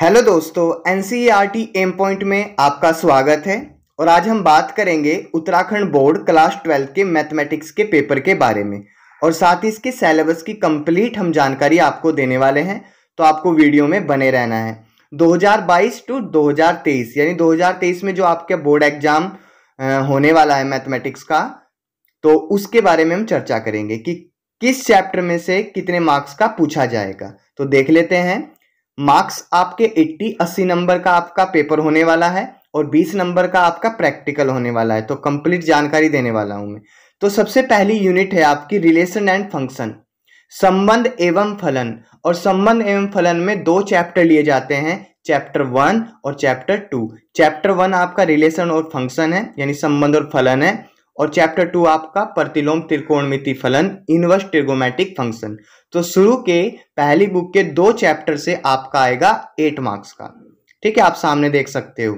hello दोस्तों N C R T M point में आपका स्वागत है और आज हम बात करेंगे उत्तराखंड बोर्ड क्लास ट्वेल्थ के मैथमेटिक्स के पेपर के बारे में और साथ ही इसके सेलेबस की कंप्लीट हम जानकारी आपको देने वाले हैं तो आपको वीडियो में बने रहना है 2022 टू 2023 यानी 2023 में जो आपके बोर्ड एग्जाम होने वाला है मैथमेटिक्स का तो उसके बारे में हम चर्चा करेंगे कि किस चैप्टर में से कितने मार्क्स का पूछा जाएगा तो देख लेते हैं मार्क्स आपके 80 80 नंबर का आपका पेपर होने वाला है और 20 नंबर का आपका प्रैक्टिकल होने वाला है तो कंप्लीट जानकारी देने वाला हूं मैं तो सबसे पहली यूनिट है आपकी रिलेशन एंड फंक्शन संबंध एवं फलन और संबंध एवं फलन में दो चैप्टर लिए जाते हैं चैप्टर वन और चैप्टर टू चैप्टर वन आपका रिलेशन और फंक्शन है यानी संबंध और फलन है और चैप्टर टू आपका प्रतिलोम त्रिकोणमिति फलन इनवर्स ट्रिगोमेटिक फंक्शन तो शुरू के पहली बुक के दो चैप्टर से आपका आएगा एट मार्क्स का ठीक है आप सामने देख सकते हो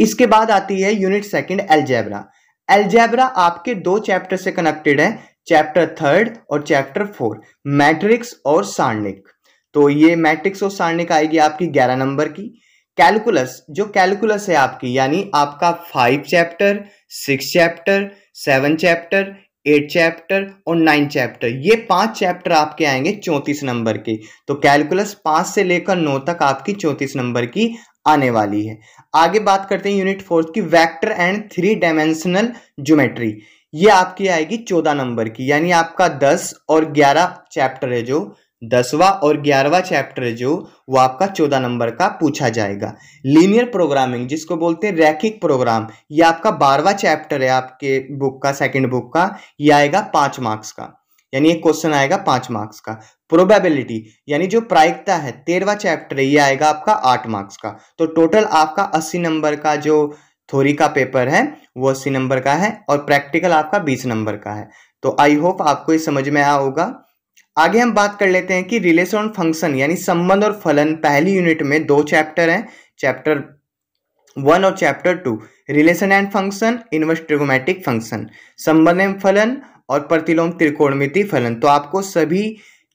इसके बाद आती है यूनिट सेकंड एलजेब्रा एलजेब्रा आपके दो चैप्टर से कनेक्टेड है चैप्टर थर्ड और चैप्टर फोर मैट्रिक्स और सारणिक तो ये मैट्रिक्स और सारणिक आएगी आपकी ग्यारह नंबर की कैलकुलस जो कैलकुलस है आपकी यानी आपका five chapter six chapter seven chapter eight chapter और नाइन चैप्टर ये पांच चैप्टर आपके आएंगे चौंतीस नंबर के तो कैलकुलस पांच से लेकर नौ तक आपकी चौंतीस नंबर की आने वाली है आगे बात करते हैं यूनिट फोर्थ की vector and three dimensional geometry ये आपकी आएगी चौदह नंबर की यानी आपका दस और ग्यारह चैप्टर है जो दसवा और ग्यारहवा चैप्टर जो वो आपका चौदह नंबर का पूछा जाएगा लीनियर प्रोग्रामिंग जिसको बोलते हैं रैखिक प्रोग्राम ये आपका बारहवा चैप्टर है आपके बुक का सेकंड बुक का ये आएगा पांच मार्क्स का यानी एक क्वेश्चन आएगा पांच मार्क्स का प्रोबेबिलिटी यानी जो प्रायिकता है तेरहवा चैप्टर है ये आएगा आपका आठ मार्क्स का तो टोटल आपका अस्सी नंबर का जो थोरी का पेपर है वो अस्सी नंबर का है और प्रैक्टिकल आपका बीस नंबर का है तो आई होप आपको ये समझ में आया होगा आगे हम बात कर लेते हैं कि रिलेशन और फंक्शन यानी संबंध और फलन पहली यूनिट में दो चैप्टर हैं चैप्टर वन और chapter two relation and function inverse trigonometric function संबंध एवं फलन और प्रतिलोम त्रिकोणमिति फलन तो आपको सभी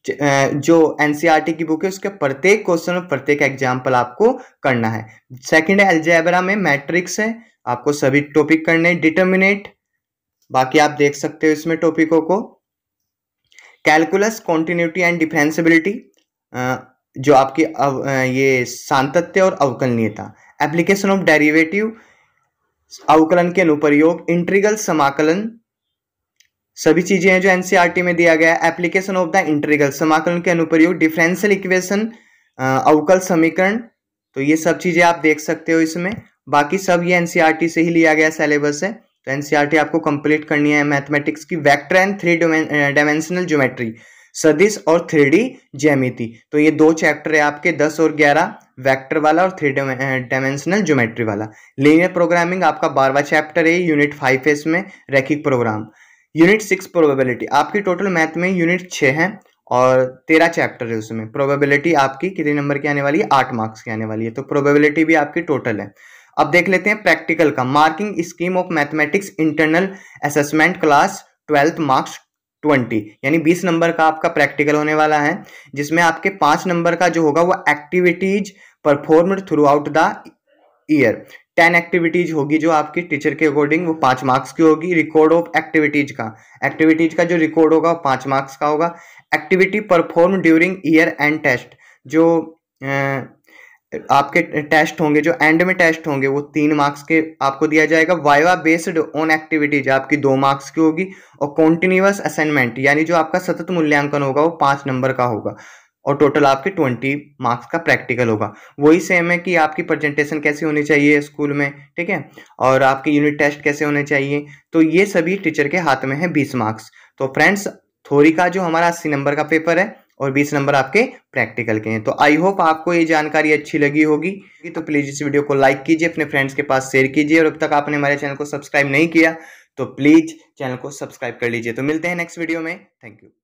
जो एन e की बुक है उसके प्रत्येक क्वेश्चन और प्रत्येक एग्जाम्पल आपको करना है सेकेंड है एल्जेबरा में मैट्रिक्स है आपको सभी टॉपिक करने डिटर्मिनेट बाकी आप देख सकते हो इसमें टॉपिकों को कैलकुलस कॉन्टीन्यूटी एंड डिफेंसिबिलिटी जो आपकी अव, ये सांतत्य और अवकलनीयता एप्लीकेशन ऑफ डेरिवेटिव अवकलन के अनुप्रयोग इंट्रीगल समाकलन सभी चीज़ें हैं जो एनसीईआरटी e में दिया गया है एप्लीकेशन ऑफ द इंट्रीगल समाकलन के अनुप्रयोग डिफरेंशियल इक्वेशन अवकल समीकरण तो ये सब चीज़ें आप देख सकते हो इसमें बाकी सब ये एनसीईआरटी e से ही लिया गया सिलेबस है तो एनसीईआरटी e आपको कंप्लीट करनी है मैथमेटिक्स की vector and three dimensional geometry सदिश और थ्री जैमिति तो ये दो चैप्टर है आपके दस और ग्यारह वैक्टर वाला और थ्री डायमेंशनल ज्योमेट्री वाला लीनियर प्रोग्रामिंग आपका बारवा चैप्टर है यूनिट फाइव है इसमें रैखिक प्रोग्राम यूनिट सिक्स प्रोबेबिलिटी आपकी टोटल मैथ में यूनिट छः है और तेरह चैप्टर है उसमें प्रोबेबिलिटी आपकी कितने नंबर की आने वाली है आठ मार्क्स की आने वाली है तो प्रोबेबिलिटी भी आपकी टोटल है अब देख लेते हैं प्रैक्टिकल का marking scheme of mathematics internal assessment class twelfth marks twenty यानी बीस नंबर का आपका प्रैक्टिकल होने वाला है जिसमें आपके पाँच नंबर का जो होगा वो activities performed throughout the year ten activities होगी जो आपकी टीचर के अकॉर्डिंग वो पाँच मार्क्स की होगी रिकॉर्ड ऑफ एक्टिविटीज का एक्टिविटीज का जो रिकॉर्ड होगा वो पाँच मार्क्स का होगा activity perform during year end test जो आपके टेस्ट होंगे जो एंड में टेस्ट होंगे वो तीन मार्क्स के आपको दिया जाएगा वाइवा बेस्ड ऑन एक्टिविटीज आपकी दो मार्क्स की होगी और कॉन्टिन्यूस असाइनमेंट यानी जो आपका सतत मूल्यांकन होगा वो पांच नंबर का होगा और टोटल आपके ट्वेंटी मार्क्स का प्रैक्टिकल होगा वही सेम है कि आपकी प्रेजेंटेशन कैसी होनी चाहिए स्कूल में ठीक है और आपके यूनिट टेस्ट कैसे होने चाहिए तो ये सभी टीचर के हाथ में है बीस मार्क्स तो फ्रेंड्स थोरी का जो हमारा अस्सी नंबर का पेपर है और 20 नंबर आपके प्रैक्टिकल के हैं तो आई होप आपको ये जानकारी अच्छी लगी होगी तो प्लीज़ इस वीडियो को लाइक कीजिए अपने फ्रेंड्स के पास शेयर कीजिए और अब तक आपने हमारे चैनल को सब्सक्राइब नहीं किया तो प्लीज़ चैनल को सब्सक्राइब कर लीजिए तो मिलते हैं नेक्स्ट वीडियो में थैंक यू